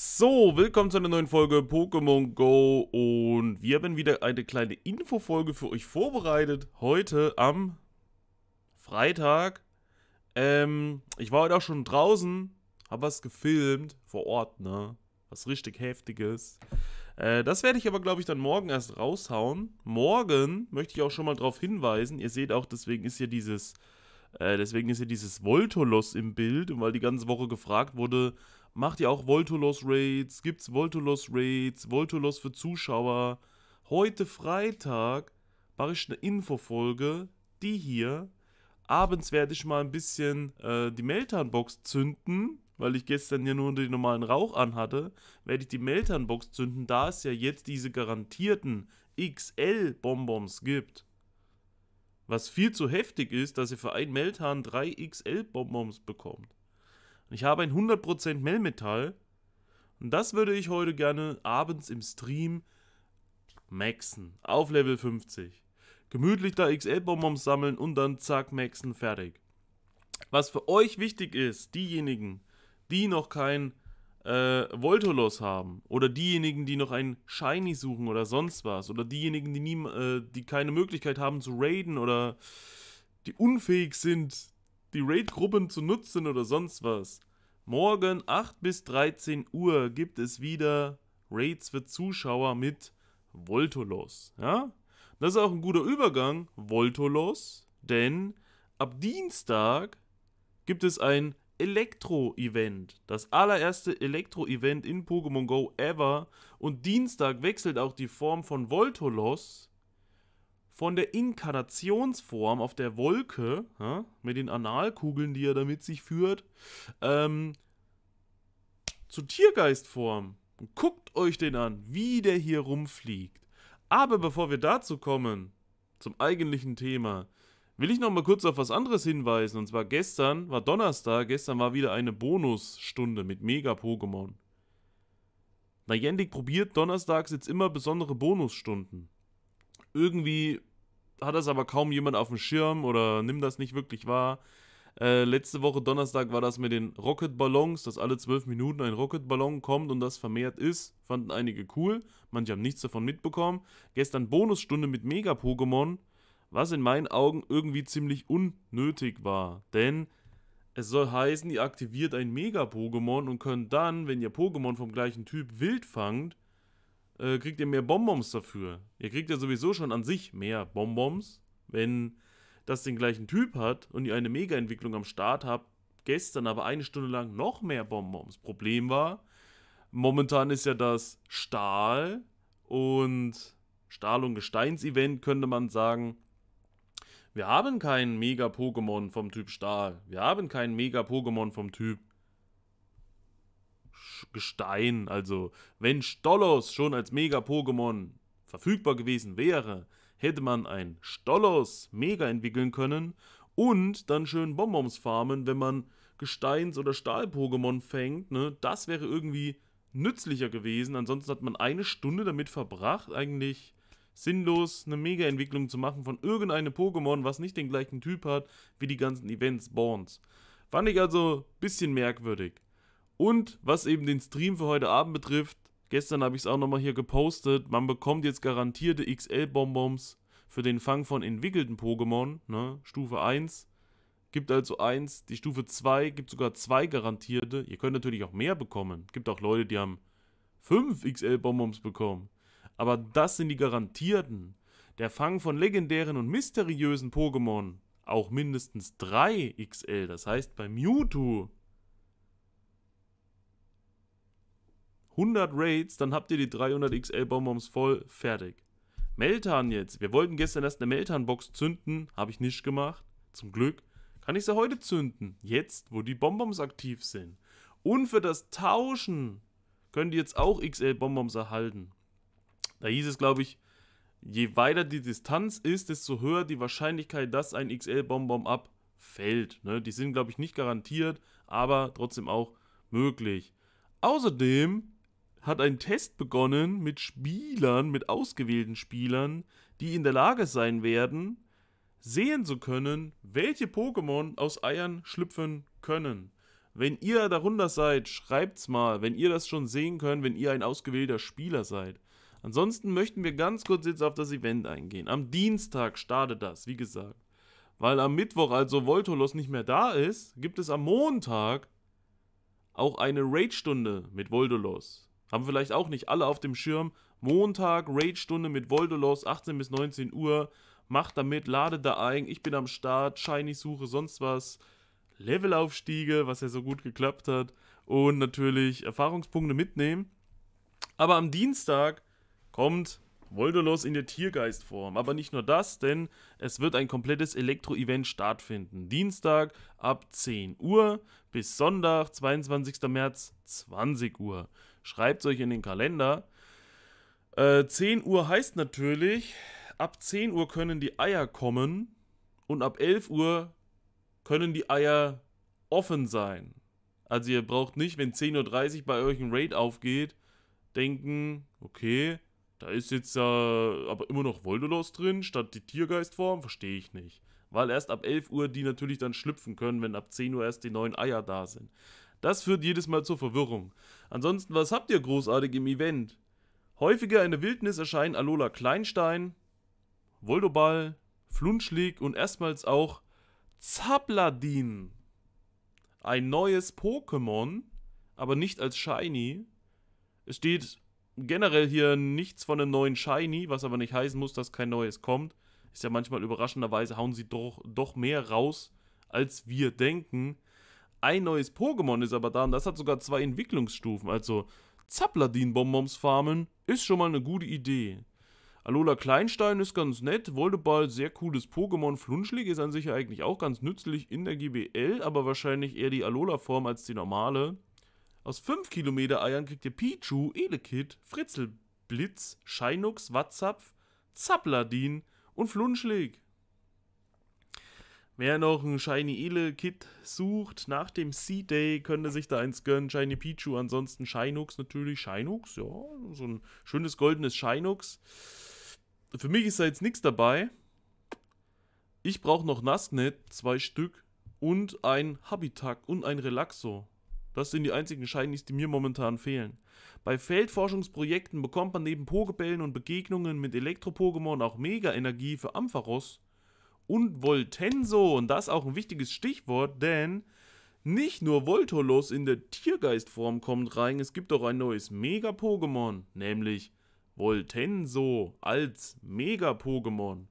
So, willkommen zu einer neuen Folge Pokémon Go und wir haben wieder eine kleine Infofolge für euch vorbereitet. Heute am Freitag. Ähm, ich war heute auch schon draußen, habe was gefilmt vor Ort, ne? Was richtig heftiges. Äh, das werde ich aber, glaube ich, dann morgen erst raushauen. Morgen möchte ich auch schon mal darauf hinweisen. Ihr seht auch, deswegen ist hier dieses äh, deswegen ist hier dieses Voltolos im Bild, und weil die ganze Woche gefragt wurde, macht ihr auch Voltolos-Raids? Gibt's Voltolos-Raids? Voltolos für Zuschauer? Heute Freitag mache ich eine Infofolge, die hier. Abends werde ich mal ein bisschen äh, die Melternbox zünden, weil ich gestern ja nur den normalen Rauch anhatte. Werde ich die Melternbox zünden, da es ja jetzt diese garantierten XL-Bonbons gibt. Was viel zu heftig ist, dass ihr für Verein Meltan 3XL Bonbons bekommt. Und ich habe ein 100% Melmetall. Und das würde ich heute gerne abends im Stream maxen. Auf Level 50. Gemütlich da XL Bonbons sammeln und dann zack maxen fertig. Was für euch wichtig ist, diejenigen, die noch kein äh, Voltolos haben oder diejenigen, die noch einen Shiny suchen oder sonst was oder diejenigen, die, nie, äh, die keine Möglichkeit haben zu raiden oder die unfähig sind, die Raid-Gruppen zu nutzen oder sonst was. Morgen 8 bis 13 Uhr gibt es wieder Raids für Zuschauer mit Voltolos. Ja? Das ist auch ein guter Übergang, Voltolos, denn ab Dienstag gibt es ein Elektro-Event. Das allererste Elektro-Event in Pokémon Go ever. Und Dienstag wechselt auch die Form von Voltolos von der Inkarnationsform auf der Wolke, ja, mit den Analkugeln, die er da mit sich führt, ähm, zur Tiergeistform. Und guckt euch den an, wie der hier rumfliegt. Aber bevor wir dazu kommen, zum eigentlichen Thema, will ich noch mal kurz auf was anderes hinweisen. Und zwar gestern war Donnerstag, gestern war wieder eine Bonusstunde mit Mega-Pokémon. Niantic probiert donnerstags jetzt immer besondere Bonusstunden. Irgendwie hat das aber kaum jemand auf dem Schirm oder nimmt das nicht wirklich wahr. Äh, letzte Woche Donnerstag war das mit den Rocket-Ballons, dass alle zwölf Minuten ein Rocket-Ballon kommt und das vermehrt ist. Fanden einige cool, manche haben nichts davon mitbekommen. Gestern Bonusstunde mit Mega-Pokémon was in meinen Augen irgendwie ziemlich unnötig war. Denn es soll heißen, ihr aktiviert ein Mega-Pokémon und könnt dann, wenn ihr Pokémon vom gleichen Typ wild fangt, äh, kriegt ihr mehr Bonbons dafür. Ihr kriegt ja sowieso schon an sich mehr Bonbons, wenn das den gleichen Typ hat und ihr eine Mega-Entwicklung am Start habt, gestern aber eine Stunde lang noch mehr Bonbons. Problem war, momentan ist ja das Stahl und Stahl- und Gesteins-Event, könnte man sagen, wir haben keinen Mega-Pokémon vom Typ Stahl. Wir haben keinen Mega-Pokémon vom Typ Gestein. Also, wenn Stollos schon als Mega-Pokémon verfügbar gewesen wäre, hätte man ein Stollos Mega entwickeln können und dann schön Bonbons farmen, wenn man Gesteins- oder Stahl-Pokémon fängt. Ne? Das wäre irgendwie nützlicher gewesen. Ansonsten hat man eine Stunde damit verbracht, eigentlich sinnlos, eine Mega-Entwicklung zu machen von irgendeinem Pokémon, was nicht den gleichen Typ hat wie die ganzen Events, Bonds. Fand ich also ein bisschen merkwürdig. Und was eben den Stream für heute Abend betrifft, gestern habe ich es auch nochmal hier gepostet, man bekommt jetzt garantierte XL-Bonbons für den Fang von entwickelten Pokémon, ne? Stufe 1 gibt also 1, die Stufe 2 gibt sogar 2 garantierte. Ihr könnt natürlich auch mehr bekommen. Gibt auch Leute, die haben 5 XL-Bonbons bekommen. Aber das sind die garantierten. Der Fang von legendären und mysteriösen Pokémon, auch mindestens 3 XL, das heißt bei Mewtwo 100 Raids, dann habt ihr die 300 XL Bonbons voll, fertig. Meltan jetzt. Wir wollten gestern erst eine Meltan-Box zünden, habe ich nicht gemacht. Zum Glück kann ich sie heute zünden. Jetzt, wo die Bonbons aktiv sind. Und für das Tauschen könnt ihr jetzt auch XL Bonbons erhalten. Da hieß es, glaube ich, je weiter die Distanz ist, desto höher die Wahrscheinlichkeit, dass ein XL-Bonbon abfällt. Ne? Die sind, glaube ich, nicht garantiert, aber trotzdem auch möglich. Außerdem hat ein Test begonnen mit Spielern, mit ausgewählten Spielern, die in der Lage sein werden, sehen zu können, welche Pokémon aus Eiern schlüpfen können. Wenn ihr darunter seid, schreibt's mal, wenn ihr das schon sehen könnt, wenn ihr ein ausgewählter Spieler seid. Ansonsten möchten wir ganz kurz jetzt auf das Event eingehen. Am Dienstag startet das, wie gesagt. Weil am Mittwoch, also Voltolos nicht mehr da ist, gibt es am Montag auch eine Raid-Stunde mit Voltolos. Haben vielleicht auch nicht alle auf dem Schirm. Montag, Raid-Stunde mit Voltolos, 18 bis 19 Uhr. Macht damit, ladet da ein. Ich bin am Start, Shiny-Suche, sonst was. Levelaufstiege, was ja so gut geklappt hat. Und natürlich Erfahrungspunkte mitnehmen. Aber am Dienstag kommt Voldolos in der Tiergeistform. Aber nicht nur das, denn es wird ein komplettes Elektro-Event stattfinden. Dienstag ab 10 Uhr bis Sonntag, 22. März, 20 Uhr. Schreibt es euch in den Kalender. Äh, 10 Uhr heißt natürlich, ab 10 Uhr können die Eier kommen und ab 11 Uhr können die Eier offen sein. Also ihr braucht nicht, wenn 10.30 Uhr bei euch ein Raid aufgeht, denken, okay, da ist jetzt äh, aber immer noch Voldolos drin, statt die Tiergeistform, verstehe ich nicht. Weil erst ab 11 Uhr die natürlich dann schlüpfen können, wenn ab 10 Uhr erst die neuen Eier da sind. Das führt jedes Mal zur Verwirrung. Ansonsten, was habt ihr großartig im Event? Häufiger in der Wildnis erscheinen Alola Kleinstein, Voldoball, Flunschlik und erstmals auch Zabladin. Ein neues Pokémon, aber nicht als Shiny. Es steht generell hier nichts von einem neuen Shiny, was aber nicht heißen muss, dass kein neues kommt. Ist ja manchmal überraschenderweise, hauen sie doch, doch mehr raus, als wir denken. Ein neues Pokémon ist aber da und das hat sogar zwei Entwicklungsstufen. Also Zapladin-Bonbons farmen ist schon mal eine gute Idee. Alola Kleinstein ist ganz nett, Voldeball, sehr cooles Pokémon, Flunschlig ist an sich ja eigentlich auch ganz nützlich in der GBL, aber wahrscheinlich eher die Alola-Form als die normale. Aus 5 Kilometer Eiern kriegt ihr Pichu, Elekid, Fritzelblitz, Scheinux, Watzapf, Zappladin und Flunschlig. Wer noch ein Shiny Elekid sucht, nach dem Sea-Day könnte sich da eins gönnen. Shiny Pichu, ansonsten Shinux natürlich. Shinux, ja, so ein schönes goldenes Shinux. Für mich ist da jetzt nichts dabei. Ich brauche noch Nasknet, zwei Stück, und ein Habitak und ein Relaxo. Das sind die einzigen Shinies, die mir momentan fehlen. Bei Feldforschungsprojekten bekommt man neben Pokebällen und Begegnungen mit Elektro-Pokémon auch Mega-Energie für Ampharos und Voltenso. Und das ist auch ein wichtiges Stichwort, denn nicht nur Voltolos in der Tiergeistform kommt rein, es gibt auch ein neues Mega-Pokémon, nämlich Voltenso als Mega-Pokémon.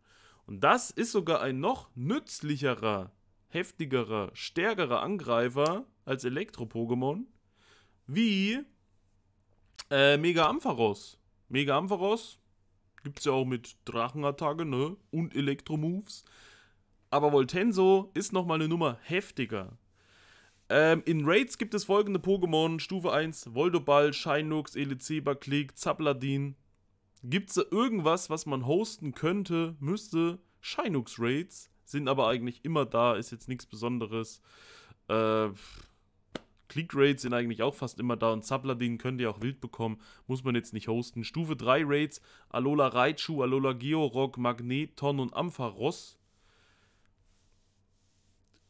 Und das ist sogar ein noch nützlicherer, heftigerer, stärkerer Angreifer als Elektro-Pokémon, wie äh, Mega Ampharos. Mega Ampharos gibt es ja auch mit Drachenattacke ne? und Elektro-Moves. Aber Voltenso ist nochmal eine Nummer heftiger. Ähm, in Raids gibt es folgende Pokémon: Stufe 1, Voldoball, Shinox, Elizeba, Klick, Zapladin. Gibt es da irgendwas, was man hosten könnte, müsste? Shinox Raids sind aber eigentlich immer da, ist jetzt nichts Besonderes. Äh, Click-Raids sind eigentlich auch fast immer da und Subladin könnt ihr auch wild bekommen, muss man jetzt nicht hosten. Stufe 3 Raids, Alola Raichu, Alola Georock, Magneton und Ampharos.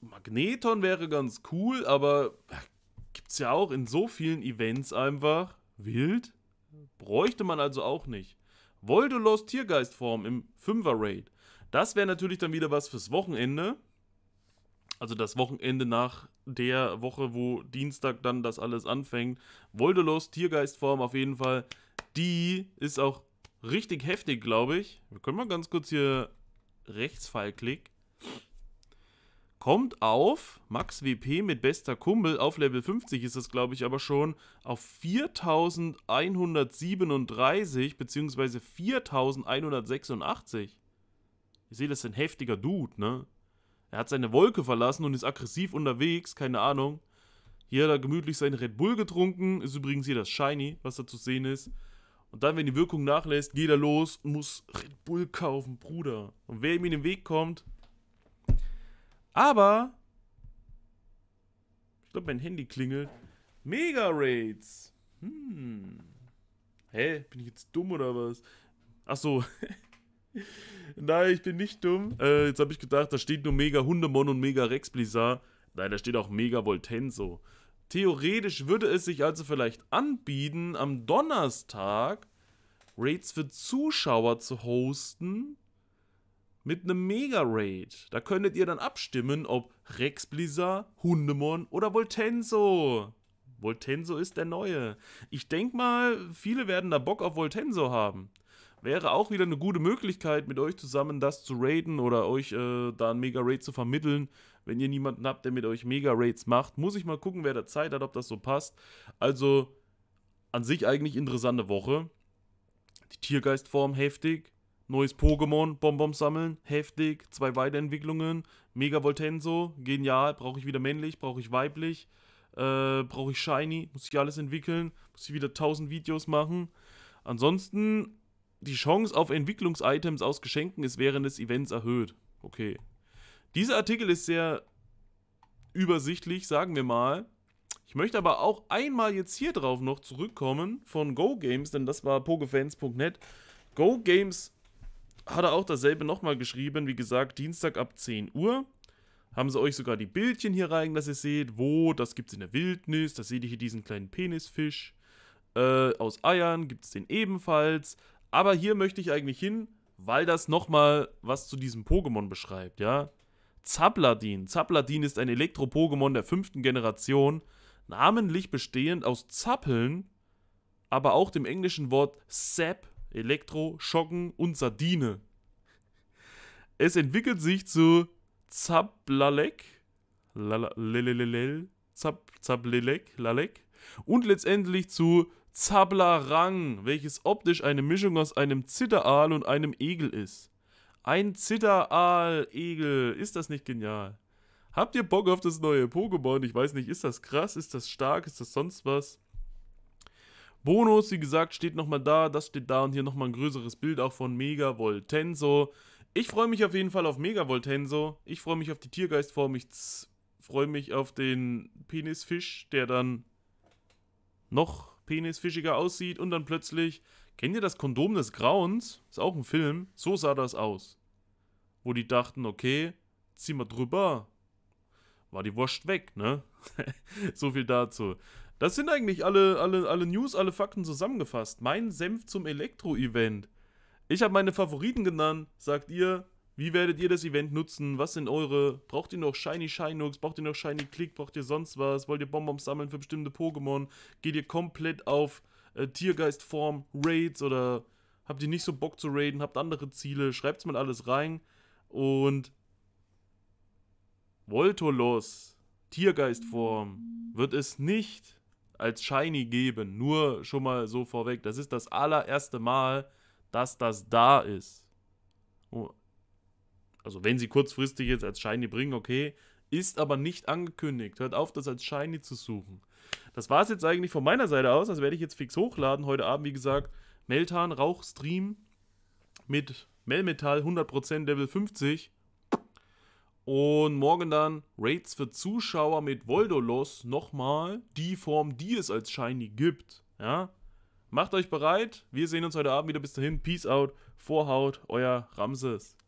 Magneton wäre ganz cool, aber äh, gibt es ja auch in so vielen Events einfach. Wild? Bräuchte man also auch nicht. Voldolos Tiergeistform im 5er Raid. Das wäre natürlich dann wieder was fürs Wochenende. Also das Wochenende nach der Woche, wo Dienstag dann das alles anfängt. Voldelos, Tiergeistform auf jeden Fall. Die ist auch richtig heftig, glaube ich. Wir können mal ganz kurz hier Rechtspfeilklick. Kommt auf Max WP mit bester Kumpel, auf Level 50 ist das glaube ich aber schon, auf 4137 bzw. 4186. Ihr seht, das ist ein heftiger Dude, ne? Er hat seine Wolke verlassen und ist aggressiv unterwegs, keine Ahnung. Hier hat er gemütlich seinen Red Bull getrunken. Ist übrigens hier das Shiny, was da zu sehen ist. Und dann, wenn die Wirkung nachlässt, geht er los und muss Red Bull kaufen, Bruder. Und wer ihm in den Weg kommt. Aber. Ich glaube, mein Handy klingelt. Mega Raids. Hm. Hä? Bin ich jetzt dumm oder was? Ach so. Nein, ich bin nicht dumm. Äh, jetzt habe ich gedacht, da steht nur Mega Hundemon und Mega Rex Blizzard. Nein, da steht auch Mega Voltenso. Theoretisch würde es sich also vielleicht anbieten, am Donnerstag Raids für Zuschauer zu hosten mit einem Mega-Raid. Da könntet ihr dann abstimmen, ob Rex Blizzard, Hundemon oder Voltenso. Voltenso ist der neue. Ich denke mal, viele werden da Bock auf Voltenso haben. Wäre auch wieder eine gute Möglichkeit, mit euch zusammen das zu raiden oder euch äh, da ein Mega-Raid zu vermitteln. Wenn ihr niemanden habt, der mit euch Mega-Raids macht, muss ich mal gucken, wer da Zeit hat, ob das so passt. Also an sich eigentlich interessante Woche. Die Tiergeistform heftig. Neues Pokémon, Bonbon sammeln, heftig. Zwei Weiterentwicklungen. Mega Voltenso, genial. Brauche ich wieder männlich, brauche ich weiblich. Äh, brauche ich Shiny, muss ich alles entwickeln, muss ich wieder 1000 Videos machen. Ansonsten die Chance auf Entwicklungs-Items aus Geschenken ist während des Events erhöht. Okay. Dieser Artikel ist sehr übersichtlich, sagen wir mal. Ich möchte aber auch einmal jetzt hier drauf noch zurückkommen von Go Games, denn das war pokefans.net. Go Games hat er auch dasselbe nochmal geschrieben. Wie gesagt, Dienstag ab 10 Uhr. Haben sie euch sogar die Bildchen hier rein, dass ihr seht, wo, das gibt es in der Wildnis, da seht ihr hier diesen kleinen Penisfisch. Äh, aus Eiern gibt es den ebenfalls. Aber hier möchte ich eigentlich hin, weil das nochmal was zu diesem Pokémon beschreibt, ja. Zapladin. Zapladin ist ein Elektro-Pokémon der fünften Generation, namentlich bestehend aus Zappeln, aber auch dem englischen Wort Sap, Elektro, Schocken und Sardine. Es entwickelt sich zu Zaplalek, Lalelelel, Zap, Zaplalek, Lalek und letztendlich zu Zablarang, welches optisch eine Mischung aus einem Zitteraal und einem Egel ist. Ein Zitteraal-Egel, ist das nicht genial? Habt ihr Bock auf das neue Pokémon? Ich weiß nicht, ist das krass, ist das stark, ist das sonst was? Bonus, wie gesagt, steht nochmal da, das steht da und hier nochmal ein größeres Bild auch von Mega Voltenso. Ich freue mich auf jeden Fall auf Mega Voltenso. Ich freue mich auf die Tiergeistform, ich freue mich auf den Penisfisch, der dann noch Penis fischiger aussieht und dann plötzlich. Kennt ihr das Kondom des Grauens? Ist auch ein Film. So sah das aus. Wo die dachten, okay, zieh mal drüber. War die Wurst weg, ne? so viel dazu. Das sind eigentlich alle, alle, alle News, alle Fakten zusammengefasst. Mein Senf zum Elektro-Event. Ich habe meine Favoriten genannt. Sagt ihr, wie werdet ihr das Event nutzen? Was sind eure? Braucht ihr noch Shiny Shinox? Braucht ihr noch Shiny Click? Braucht ihr sonst was? Wollt ihr Bonbons sammeln für bestimmte Pokémon? Geht ihr komplett auf äh, Tiergeistform, Raids oder habt ihr nicht so Bock zu raiden? Habt andere Ziele? Schreibt's mal alles rein. Und Voltolos, Tiergeistform, wird es nicht als Shiny geben. Nur schon mal so vorweg. Das ist das allererste Mal, dass das da ist. Oh, also wenn sie kurzfristig jetzt als Shiny bringen, okay, ist aber nicht angekündigt. Hört auf, das als Shiny zu suchen. Das war es jetzt eigentlich von meiner Seite aus. Das werde ich jetzt fix hochladen. Heute Abend, wie gesagt, Meltan Rauchstream mit Melmetal 100% Level 50. Und morgen dann Raids für Zuschauer mit Voldolos. Nochmal die Form, die es als Shiny gibt. Ja? Macht euch bereit. Wir sehen uns heute Abend wieder. Bis dahin. Peace out. Vorhaut. Euer Ramses.